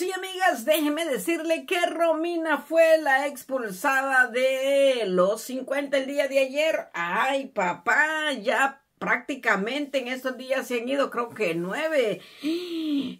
y amigas, déjenme decirle que Romina fue la expulsada de los 50 el día de ayer. Ay, papá, ya prácticamente en estos días se han ido, creo que nueve.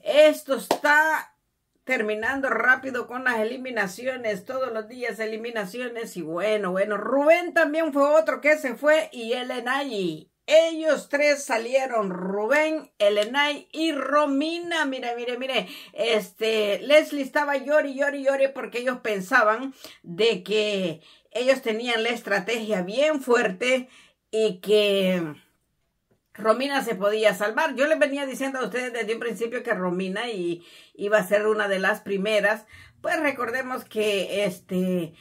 Esto está terminando rápido con las eliminaciones, todos los días eliminaciones y bueno, bueno, Rubén también fue otro que se fue y él allí. Ellos tres salieron, Rubén, Elenay y Romina. Mire, mire, mire. Este, Leslie estaba llori, llori, llori porque ellos pensaban de que ellos tenían la estrategia bien fuerte y que Romina se podía salvar. Yo les venía diciendo a ustedes desde un principio que Romina iba a ser una de las primeras. Pues recordemos que este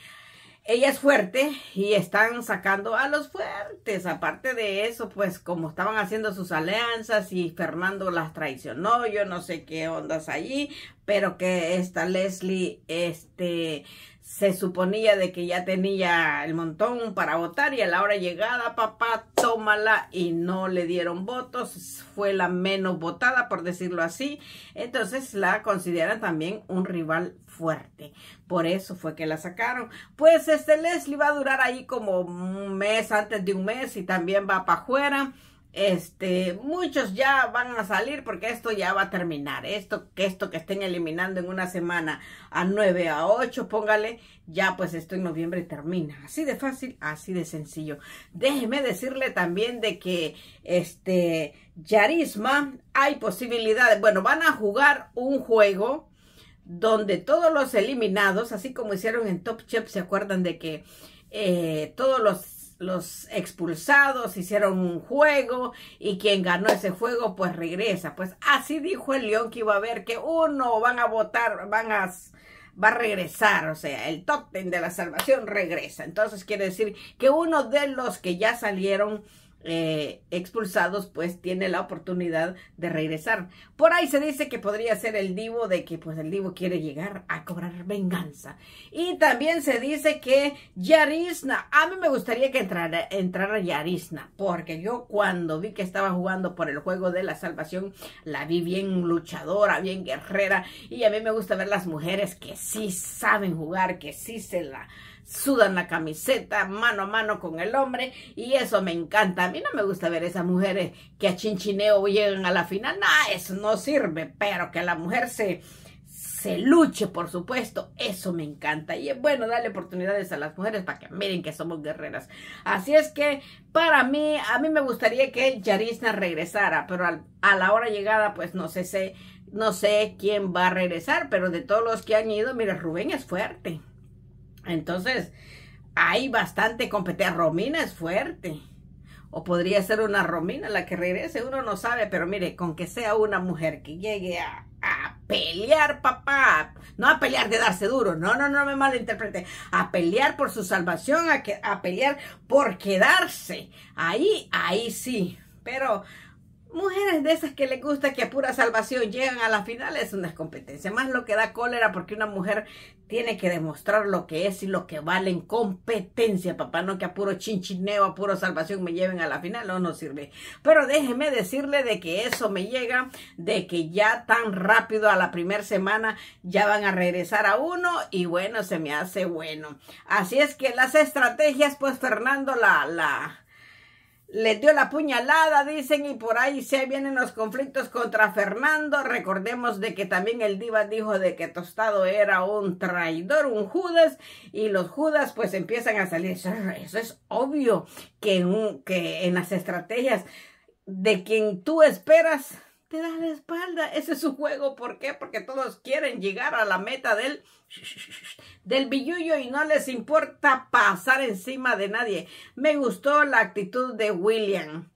ella es fuerte y están sacando a los fuertes. Aparte de eso, pues como estaban haciendo sus alianzas y Fernando las traicionó, yo no sé qué ondas allí, pero que esta Leslie, este, se suponía de que ya tenía el montón para votar y a la hora llegada, papá, tómala y no le dieron votos, fue la menos votada, por decirlo así, entonces la consideran también un rival fuerte, por eso fue que la sacaron. Pues este Leslie va a durar ahí como un mes, antes de un mes y también va para afuera. Este, muchos ya van a salir porque esto ya va a terminar. Esto que esto que estén eliminando en una semana a 9 a 8, póngale, ya pues esto en noviembre termina. Así de fácil, así de sencillo. Déjeme decirle también de que este Yarisma hay posibilidades. Bueno, van a jugar un juego donde todos los eliminados, así como hicieron en Top Chef, se acuerdan de que eh, todos los los expulsados hicieron un juego y quien ganó ese juego pues regresa. Pues así dijo el león que iba a ver que uno van a votar, van a va a regresar, o sea, el tótem de la salvación regresa. Entonces quiere decir que uno de los que ya salieron eh, expulsados, pues tiene la oportunidad de regresar. Por ahí se dice que podría ser el divo de que pues el divo quiere llegar a cobrar venganza. Y también se dice que Yarisna, a mí me gustaría que entrara, entrara Yarisna, porque yo cuando vi que estaba jugando por el juego de la salvación, la vi bien luchadora, bien guerrera, y a mí me gusta ver las mujeres que sí saben jugar, que sí se la sudan la camiseta mano a mano con el hombre y eso me encanta. A mí no me gusta ver esas mujeres que a chinchineo llegan a la final. Nada, eso no sirve, pero que la mujer se, se luche, por supuesto, eso me encanta. Y es bueno darle oportunidades a las mujeres para que miren que somos guerreras. Así es que para mí, a mí me gustaría que Yarisna regresara, pero al, a la hora llegada, pues no sé, sé, no sé quién va a regresar, pero de todos los que han ido, mira, Rubén es fuerte. Entonces, hay bastante competencia. Romina es fuerte. O podría ser una Romina la que regrese, uno no sabe, pero mire, con que sea una mujer que llegue a, pelear, papá, no a pelear de darse duro, no, no, no me malinterprete, a pelear por su salvación, a, que, a pelear por quedarse, ahí, ahí sí, pero Mujeres de esas que les gusta que a pura salvación llegan a la final es una competencia. Más lo que da cólera porque una mujer tiene que demostrar lo que es y lo que vale en competencia, papá. No que a puro chinchineo, a puro salvación me lleven a la final, no, no sirve. Pero déjeme decirle de que eso me llega, de que ya tan rápido a la primera semana ya van a regresar a uno y bueno, se me hace bueno. Así es que las estrategias, pues Fernando, la, la, le dio la puñalada, dicen, y por ahí se vienen los conflictos contra Fernando. Recordemos de que también el diva dijo de que Tostado era un traidor, un Judas, y los Judas pues empiezan a salir. Eso, es obvio que en, que en las estrategias de quien tú esperas la espalda. Ese es su juego. ¿Por qué? Porque todos quieren llegar a la meta del, del billullo y no les importa pasar encima de nadie. Me gustó la actitud de William.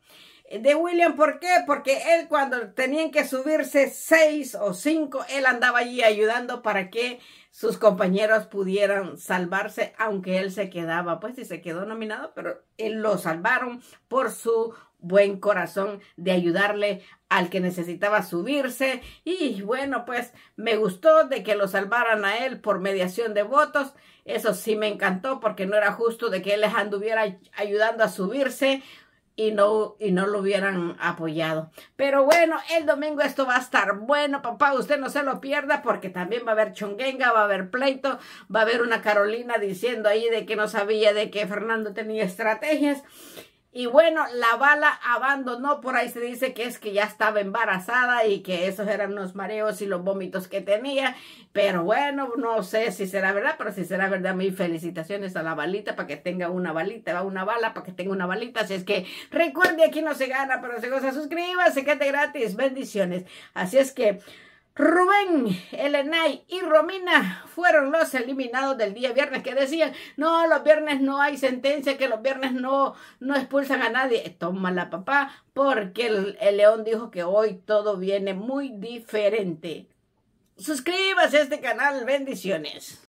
De William, ¿por qué? Porque él cuando tenían que subirse seis o cinco, él andaba allí ayudando para que sus compañeros pudieran salvarse, aunque él se quedaba, pues sí, se quedó nominado, pero él lo salvaron por su buen corazón de ayudarle al que necesitaba subirse y bueno pues me gustó de que lo salvaran a él por mediación de votos eso sí me encantó porque no era justo de que él les anduviera ayudando a subirse y no, y no lo hubieran apoyado. Pero bueno, el domingo esto va a estar bueno, papá. Usted no se lo pierda porque también va a haber chonguenga, va a haber pleito, va a haber una Carolina diciendo ahí de que no sabía de que Fernando tenía estrategias. Y bueno, la bala abandonó, por ahí se dice que es que ya estaba embarazada y que esos eran los mareos y los vómitos que tenía. Pero bueno, no sé si será verdad, pero si será verdad, mis felicitaciones a la balita para que tenga una balita, una bala para que tenga una balita. Así es que recuerde, aquí no se gana, pero se goza, suscríbase, quede gratis, bendiciones. Así es que... Rubén, Elenay y Romina fueron los eliminados del día viernes que decían, no, los viernes no hay sentencia, que los viernes no, no expulsan a nadie. Toma la papá, porque el, el león dijo que hoy todo viene muy diferente. Suscríbase a este canal, bendiciones.